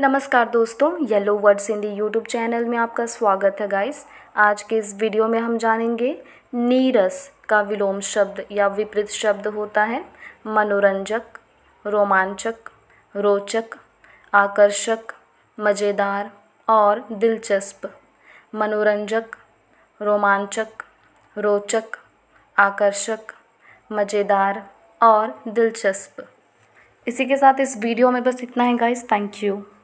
नमस्कार दोस्तों yellow words Hindi YouTube channel में आपका स्वागत है गाइस आज के इस वीडियो में हम जानेंगे नीरस का विलोम शब्द या विपरीत शब्द होता है मनोरंजक रोमांचक रोचक आकर्षक मज़ेदार और दिलचस्प मनोरंजक रोमांचक रोचक आकर्षक मज़ेदार और दिलचस्प इसी के साथ इस वीडियो में बस इतना है गाइस थैंक यू